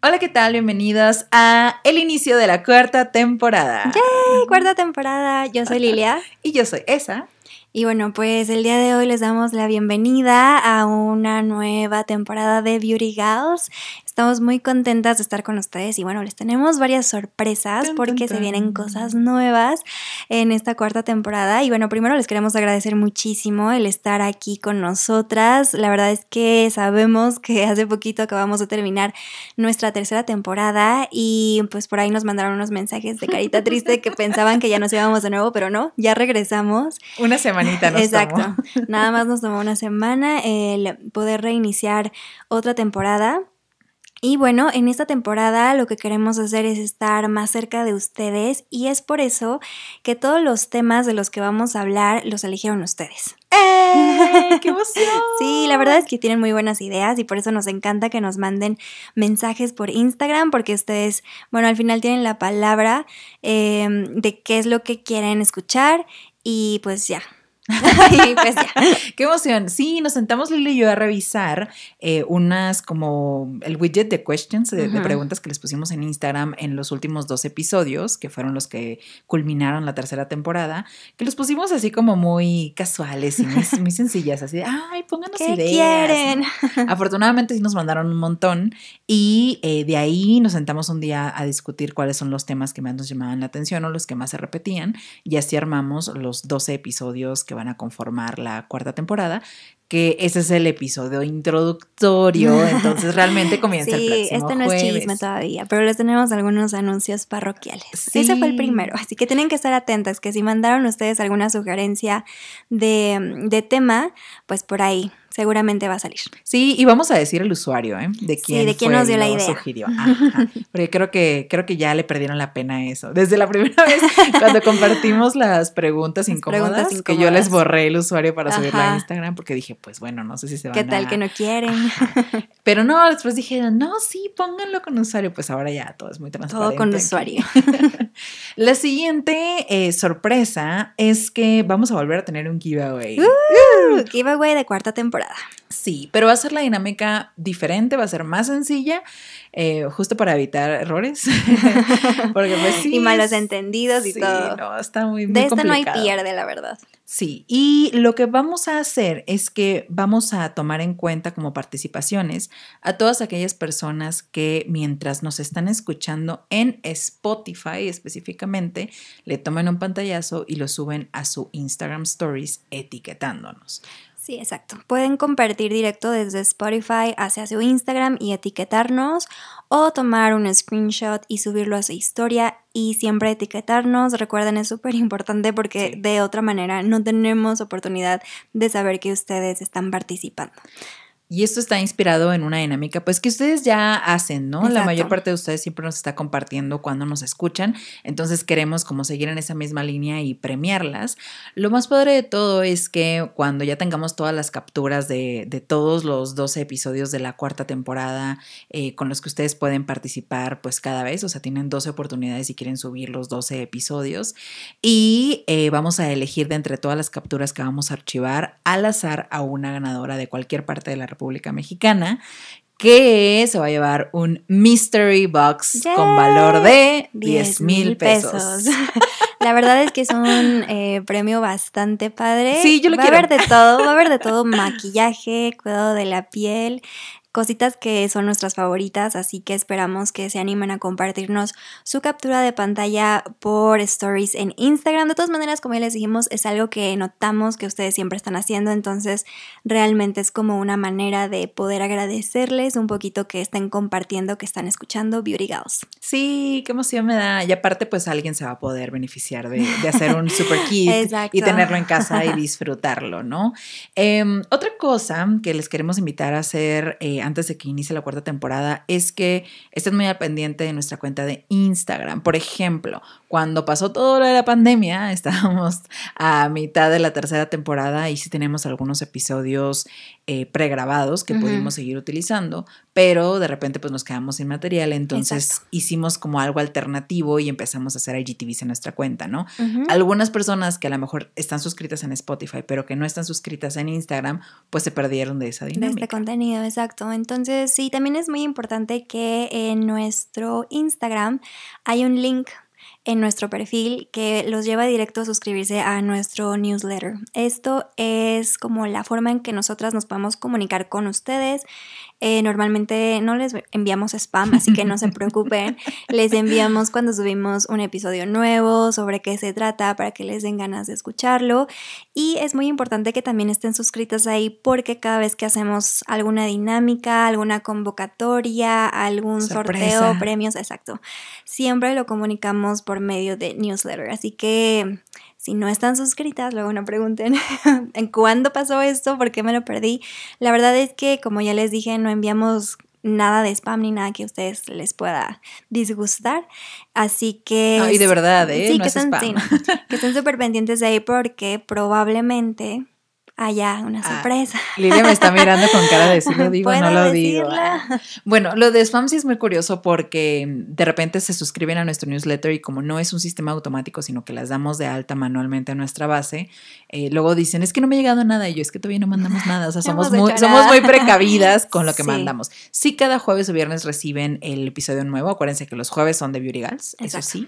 Hola, ¿qué tal? Bienvenidos a el inicio de la cuarta temporada. ¡Yay! Cuarta temporada. Yo soy Lilia. y yo soy Esa. Y bueno, pues el día de hoy les damos la bienvenida a una nueva temporada de Beauty Girls. Estamos muy contentas de estar con ustedes y bueno, les tenemos varias sorpresas porque se vienen cosas nuevas en esta cuarta temporada. Y bueno, primero les queremos agradecer muchísimo el estar aquí con nosotras. La verdad es que sabemos que hace poquito acabamos de terminar nuestra tercera temporada y pues por ahí nos mandaron unos mensajes de carita triste que pensaban que ya nos íbamos de nuevo, pero no, ya regresamos. Una semanita, nos Exacto. Nada más nos tomó una semana el poder reiniciar otra temporada. Y bueno, en esta temporada lo que queremos hacer es estar más cerca de ustedes y es por eso que todos los temas de los que vamos a hablar los eligieron ustedes. ¡Eh! ¡Qué emoción! sí, la verdad es que tienen muy buenas ideas y por eso nos encanta que nos manden mensajes por Instagram porque ustedes, bueno, al final tienen la palabra eh, de qué es lo que quieren escuchar y pues ya, y pues, qué emoción. Sí, nos sentamos Lili y yo a revisar eh, unas como el widget de questions, de, preguntas que les pusimos en Instagram en los últimos dos episodios, que fueron los que culminaron la tercera temporada, que los pusimos así como muy casuales y muy, sencillas, así de, ay, pónganos ¿Qué ideas. quieren? Afortunadamente sí nos mandaron un montón y eh, de ahí nos sentamos un día a discutir cuáles son los temas que más nos llamaban la atención o los que más se repetían y así armamos los 12 episodios que van a conformar la cuarta temporada, que ese es el episodio introductorio, entonces realmente comienza el próximo este no es chisme todavía, pero les tenemos algunos anuncios parroquiales. Sí. Ese fue el primero, así que tienen que estar atentas, que si mandaron ustedes alguna sugerencia de, de tema, pues por ahí seguramente va a salir. Sí, y vamos a decir el usuario, ¿eh? De quién, de quién nos dio la idea. porque creo que, creo que ya le perdieron la pena eso. Desde la primera vez, cuando compartimos las preguntas, incómodas, que yo les borré el usuario para subirla a Instagram, porque dije, pues bueno, no sé si se van a... ¿Qué tal que no quieren? Pero no, después dije, no, sí, pónganlo con usuario. Pues ahora ya todo es muy transparente. Todo con usuario. la siguiente eh, sorpresa es que vamos a volver a tener un giveaway. Uh, ¡Uh! giveaway de cuarta temporada. Sí, pero va a ser la dinámica diferente, va a ser más sencilla, eh, justo para evitar errores. Pues, y malos entendidos y todo. No, está muy, De esta no hay pierde, la verdad. Sí, y lo que vamos a hacer es que vamos a tomar en cuenta como participaciones a todas aquellas personas que mientras nos están escuchando en Spotify específicamente, le toman un pantallazo y lo suben a su Instagram Stories etiquetándonos. Sí, exacto. Pueden compartir directo desde Spotify hacia su Instagram y etiquetarnos o tomar un screenshot y subirlo a su historia y siempre etiquetarnos. Recuerden, es súper importante porque de otra manera no tenemos oportunidad de saber que ustedes están participando. Y esto está inspirado en una dinámica, pues que ustedes ya hacen, ¿no? La mayor parte de ustedes siempre nos está compartiendo cuando nos escuchan, entonces queremos como seguir en esa misma línea y premiarlas. Lo más padre de todo es que cuando ya tengamos todas las capturas de, todos los 12 episodios de la cuarta temporada eh, con los que ustedes pueden participar pues cada vez, o sea, tienen 12 oportunidades y quieren subir los 12 episodios y eh, vamos a elegir de entre todas las capturas que vamos a archivar al azar a una ganadora de cualquier parte de la República Mexicana, que se va a llevar un mystery box con valor de 10 mil pesos. La verdad es que es un eh, premio bastante padre. Sí, yo lo va a haber de todo, va a haber de todo, maquillaje, cuidado de la piel, cositas que son nuestras favoritas, así que esperamos que se animen a compartirnos su captura de pantalla por stories en Instagram. De todas maneras, como ya les dijimos, es algo que notamos que ustedes siempre están haciendo, entonces realmente es como una manera de poder agradecerles un poquito que estén compartiendo, que están escuchando Beauty Girls. Sí, qué emoción me da. Y aparte, pues alguien se va a poder beneficiar de, hacer un super kit y tenerlo en casa y disfrutarlo, ¿no? Em, otra cosa que les queremos invitar a hacer... Eh, eh, antes de que inicie la cuarta temporada es que estén muy al pendiente de nuestra cuenta de Instagram. Por ejemplo, cuando pasó todo lo de la pandemia, estábamos a mitad de la tercera temporada y sí tenemos algunos episodios eh, pregrabados que pudimos seguir utilizando, pero de repente pues nos quedamos sin material, entonces hicimos como algo alternativo y empezamos a hacer IGTVs en nuestra cuenta, ¿no? Algunas personas que a lo mejor están suscritas en Spotify, pero que no están suscritas en Instagram, pues se perdieron de esa dinámica. De este contenido, exacto entonces sí, también es muy importante que en nuestro Instagram hay un link en nuestro perfil que los lleva directo a suscribirse a nuestro newsletter. Esto es como la forma en que nosotras nos podemos comunicar con ustedes eh, normalmente no les enviamos spam, así que no se preocupen. les enviamos cuando subimos un episodio nuevo sobre qué se trata para que les den ganas de escucharlo. Y es muy importante que también estén suscritas ahí porque cada vez que hacemos alguna dinámica, alguna convocatoria, algún sorteo, premios, exacto, siempre lo comunicamos por medio de newsletter. Así que si no están suscritas, luego no pregunten en cuándo pasó esto, por qué me lo perdí. La verdad es que, como ya les dije, no enviamos nada de spam ni nada que a ustedes les pueda disgustar. Así que... Ay, de verdad, ¿eh? Sí, que, es están, que estén súper pendientes de ahí porque probablemente ya, una ah, sorpresa. Lidia me está mirando con cara de si lo digo no lo digo. Ah. Bueno, lo de spam sí es muy curioso porque mm, de repente se suscriben a nuestro newsletter y como no es un sistema automático, sino que las damos de alta manualmente a nuestra base, eh, luego dicen, es que no me ha llegado nada y yo es que todavía no mandamos nada. O sea, somos, muy, somos muy precavidas con lo que mandamos. Sí, cada jueves o viernes reciben el episodio nuevo. Acuérdense que los jueves son de Beauty Girls, eso sí.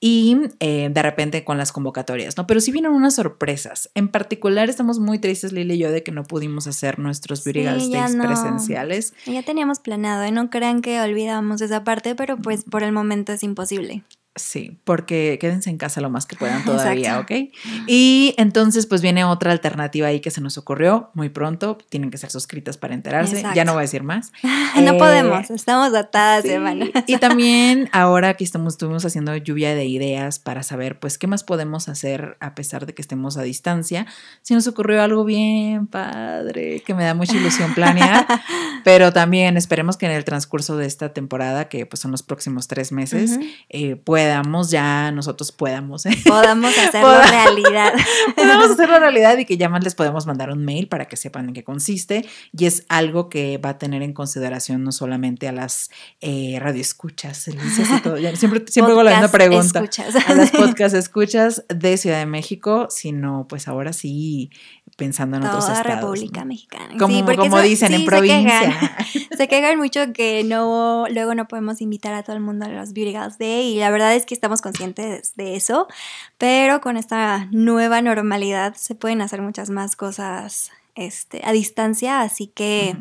Y eh, de repente con las convocatorias, ¿no? Pero sí vienen unas sorpresas. En particular estamos muy tristes Lili y yo de que no pudimos hacer nuestros Virigal presenciales. Ya teníamos planeado y no crean que olvidamos esa parte, pero pues por el momento es imposible. Sí, porque quédense en casa lo más que puedan todavía, ¿ok? Y entonces, pues viene otra alternativa ahí que se nos ocurrió muy pronto. Tienen que ser suscritas para enterarse. Ya no voy a decir más. no eh, podemos, estamos atadas, de y también ahora que estamos, estuvimos haciendo lluvia de ideas para saber, pues, qué más podemos hacer a pesar de que estemos a distancia, se nos ocurrió algo bien padre, que me da mucha ilusión planear. pero también esperemos que en el transcurso de esta temporada, que pues son los próximos tres meses, eh, pueda damos ya, nosotros podamos. ¿eh? Podamos hacerlo realidad. Podemos hacerlo realidad y que ya más les podemos mandar un mail para que sepan en qué consiste. Y es algo que va a tener en consideración no solamente a las eh, radioescuchas, siempre, siempre hago la misma pregunta. A las podcast escuchas de Ciudad de México, sino pues ahora sí pensando en otros estados. Como, dicen, en provincia. Se quejan, mucho que no, luego no podemos invitar a todo el mundo a los Beauty de Day y la verdad es que estamos conscientes de eso, pero con esta nueva normalidad se pueden hacer muchas más cosas este, a distancia, así que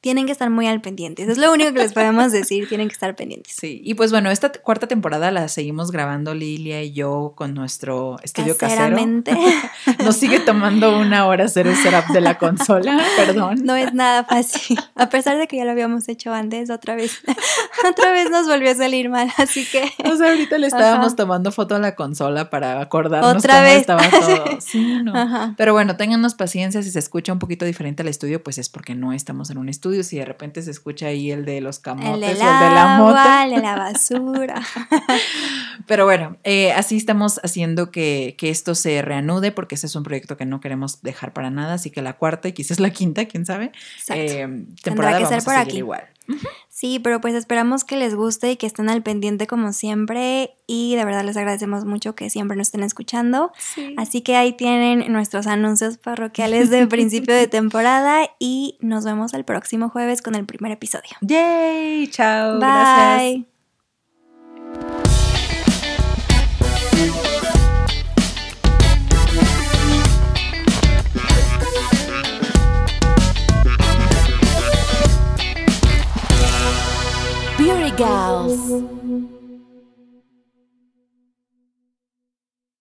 tienen que estar muy al pendiente. es lo único que les podemos decir, tienen que estar pendientes. Sí, y pues bueno, esta cuarta temporada la seguimos grabando Lilia y yo con nuestro estudio Caseramente. casero. Nos sigue tomando una hora hacer el setup de la consola, perdón. No es nada fácil, a pesar de que ya lo habíamos hecho antes, otra vez, otra vez nos volvió a salir mal, así que... O ahorita le estábamos tomando foto a la consola para acordarnos otra cómo vez. estaba todo. Sí, no. Pero bueno, téngannos paciencia, si se escucha un poquito diferente al estudio, pues es porque no estamos en un estudio y de repente se escucha ahí el de los camotes el de la El la basura. Pero bueno, eh, así estamos haciendo que, que, esto se reanude porque ese es un proyecto que no queremos dejar para nada, así que la cuarta y quizás la quinta, quién sabe, eh, temporada que vamos ser por a seguir aquí. igual. Sí, pero pues esperamos que les guste y que estén al pendiente como siempre y de verdad les agradecemos mucho que siempre nos estén escuchando. Así que ahí tienen nuestros anuncios parroquiales del principio de temporada y nos vemos el próximo jueves con el primer episodio. ¡Yay! ¡Chao! Bye.